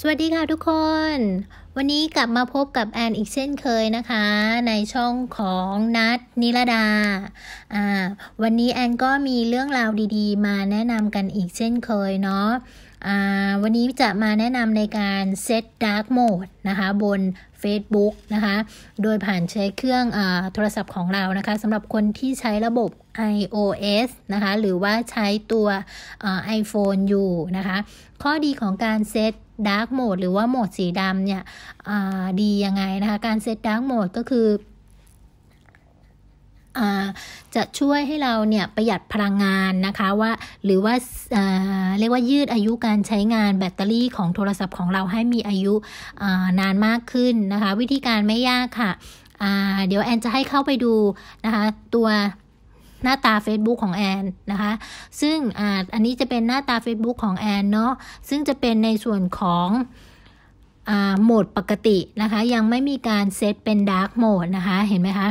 สวัสดีค่ะทุกคน วันนี้กลับมาพบกับแอนอีกเช่นเคยนะคะ ในช่องของนัดนิรดา อ่า วันนี้แอนก็มีเรื่องราวดีๆมาแนะนำกันอีกเช่นเคยเนาะวันนี้จะมาแนะนำในการเซตดาร์กโหมดนะคะ บน Facebook นะคะ โดยผ่านใช้เครื่องอโทรศัพท์ของเรานะคะสำหรับคนที่ใช้ระบบ iOS นะคะ หรือว่าใช้ตัวไอโฟนอยู่นะคะ ข้อดีของการเซตดาร์กโหมดหรือว่าโหมดสีดำเนี่ยดียังไงนะคะ การเซตดาร์กโหมดก็คือจะช่วยให้เราเนี่ยประหยัดพลังงานนะคะว่าหรือว่าเรียกว่ายืดอายุการใช้งานแบตเตอรี่ของโทรศัพท์ของเราให้มีอายุนานมากขึ้นนะคะวิธีการไม่ยากค่ะเดี๋ยวแอนจะให้เข้าไปดูนะคะตัวหน้าตา Facebook ของแอนนะคะซึ่งออันนี้จะเป็นหน้าตา Facebook ของแอนเนาะซึ่งจะเป็นในส่วนของโหมดปกตินะคะยังไม่มีการเซตเป็นดาร์กโหมดนะคะเห็นไหมคะ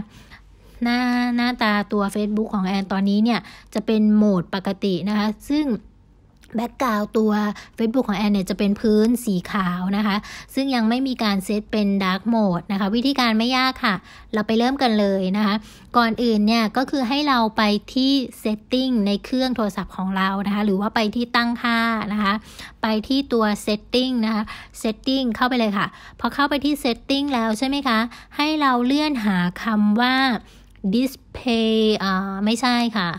หน้าหน้าตาตัว Facebook ของแอนตอนนี้เนี่ยจะเป็นโหมดปกตินะคะ ซึ่งแบ็กกราวตัว Facebook ของแอนเนี่ยจะเป็นพื้นสีขาวนะคะ ซึ่งยังไม่มีการเซตเป็นดาร์กโหมดนะคะวิธีการไม่ยากค่ะ เราไปเริ่มกันเลยนะคะ ก่อนอื่นเนี่ย ก็คือให้เราไปที่เซตติ้งในเครื่องโทรศัพท์ของเรานะคะ หรือว่าไปที่ตั้งค่านะคะ ไปที่ตัวเซตติ้งนะคะเซตติ้งเข้าไปเลยค่ะพอเข้าไปที่เซตติ้งแล้วใช่ไหมคะให้เราเลื่อนหาคำว่า display อ่าไม่ใช่ค่ะ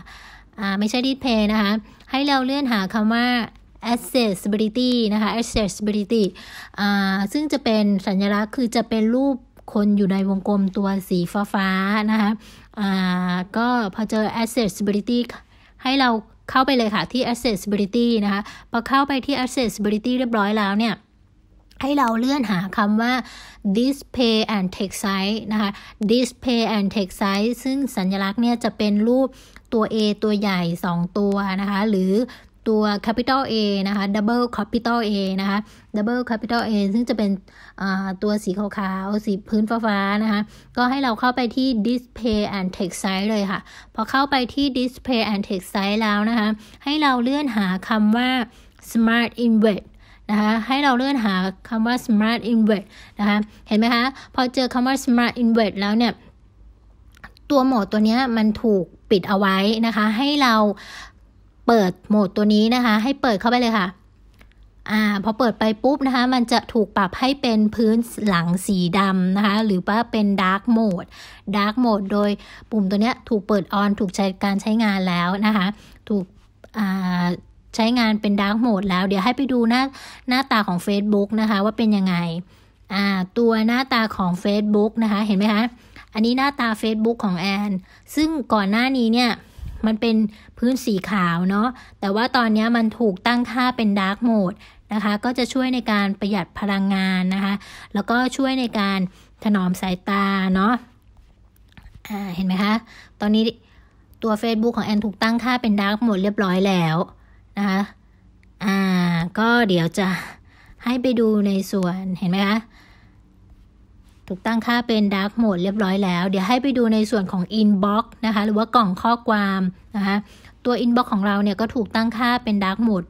อ่าไม่ใช่ display นะคะ ให้เราเลื่อนหาคำว่า accessibility นะคะ accessibility อ่าซึ่งจะเป็นสัญลักษณ์คือจะเป็นรูปคนอยู่ในวงกลมตัวสีฟ้าานะคะ อ่าก็พอเจอ accessibility ให้เราเข้าไปเลยค่ะที่ accessibility นะคะพอเข้าไปที่ accessibility เรียบร้อยแล้วเนี่ยให้เราเลื่อนหาคำว่า display and text size นะคะ display and text size ซึ่งสัญลักษณ์เนี่ยจะเป็นรูปตัว A ตัวใหญ่ 2 ตัวนะคะ หรือตัว capital A นะคะ double capital A นะคะ double capital A ซึ่งจะเป็นตัวสีขาวๆ สีพื้นฟ้าๆนะคะ ก็ให้เราเข้าไปที่ display and text size เลยค่ะ พอเข้าไปที่ display and text size แล้วนะคะ ให้เราเลื่อนหาคำว่า smart invert นะคะให้เราเลื่อนหาคำว่า smart i n v e r t นะคะ เห็นไหมคะ พอเจอคำว่า smart i n v e r t แล้วเนี่ย ตัวโหมดตัวนี้มันถูกปิดเอาไว้นะคะ ให้เราเปิดโหมดตัวนี้นะคะ ให้เปิดเข้าไปเลยค่ะอ่าพอเปิดไปปุ๊บนะคะ มันจะถูกปรับให้เป็นพื้นหลังสีดำนะคะ หรือว่าเป็นดาร์กโหมดดาร์กโหมดโดยปุ่มตัวเนี้ยถูกเปิดออนถูกใช้การใช้งานแล้วนะคะ ถูกอ่าใช้งานเป็นดาร์กโหมดแล้ว เดี๋ยวให้ไปดูหน้าหน้าตาของ Facebook นะคะ ว่าเป็นยังไงอ่าตัวหน้าตาของ Facebook นะคะ เห็นไหมคะ อันนี้หน้าตา Facebook ของแอน ซึ่งก่อนหน้านี้เนี่ยมันเป็นพื้นสีขาวเนาะ แต่ว่าตอนนี้มันถูกตั้งค่าเป็นดาร์กโหมดนะคะ ก็จะช่วยในการประหยัดพลังงานนะคะ แล้วก็ช่วยในการถนอมสายตาเนาะะเห็นไหมคะ ตอนนี้ตัว Facebook ของแอนถูกตั้งค่าเป็นดาร์กโหมดเรียบร้อยแล้วนะคะอ่าก็เดี๋ยวจะให้ไปดูในส่วน เห็นไหมคะ ถูกตั้งค่าเป็น Dark Mode เรียบร้อยแล้ว เดี๋ยวให้ไปดูในส่วนของ Inbox นะคะหรือว่ากล่องข้อความนะคะตัว Inbox ของเราเนี่ยก็ถูกตั้งค่าเป็น Dark Mode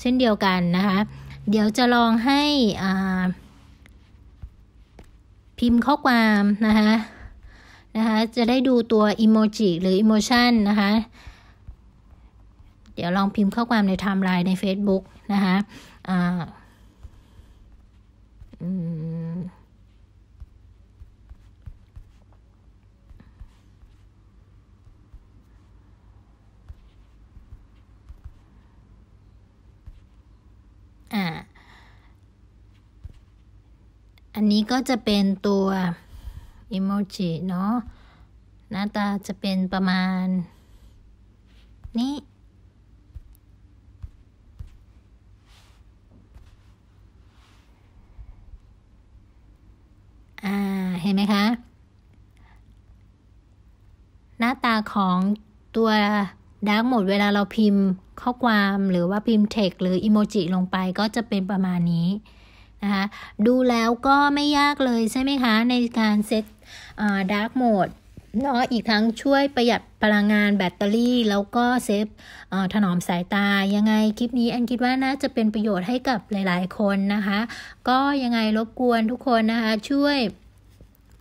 เช่นเดียวกันนะคะ เดี๋ยวจะลองให้อ่าพิมพ์ข้อความนะคะนะคะจะได้ดูตัวอิโมจิหรืออิโมชันนะคะเดี๋ยวลองพิมพ์ข้อความในไทม์ไลน์ใน Facebook นะคะอ่าอันนี้ก็จะเป็นตัวอิโมจิเนาะ หน้าตาจะเป็นประมาณ นี้เห็นไหมคะ หน้าตาของตัวดาร์กโหมดเวลาเราพิมพ์ข้อความหรือว่าพิมพ์เทคหรืออิโมจิลงไปก็จะเป็นประมาณนี้นะคะดูแล้วก็ไม่ยากเลยใช่ไหมคะ ในการเซตดาร์กโหมดเนาะอีกทั้งช่วยประหยัดพลังงานแบตเตอรี่ แล้วก็เซฟถนอมสายตา ยังไงคลิปนี้อันคิดว่า น่าจะเป็นประโยชน์ให้กับหลายๆคนนะคะ ก็ยังไงรบกวนทุกคนนะคะช่วย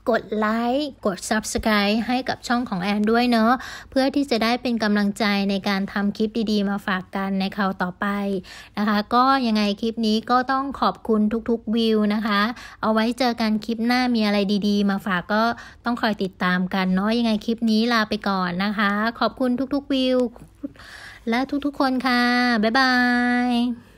กดไลค์กด Subscribe ให้กับช่องของแอนด้วยเนาะเพื่อที่จะได้เป็นกำลังใจในการทำคลิปดี ๆ มาฝากกันในคราวต่อไปนะคะ ก็ยังไงคลิปนี้ก็ต้องขอบคุณทุกๆวิวนะคะ เอาไว้เจอกันคลิปหน้ามีอะไรดีๆ มาฝากก็ต้องคอยติดตามกันเนาะยังไงคลิปนี้ลาไปก่อนนะคะ ขอบคุณทุกๆวิว และทุกๆ คนค่ะบ๊ายบาย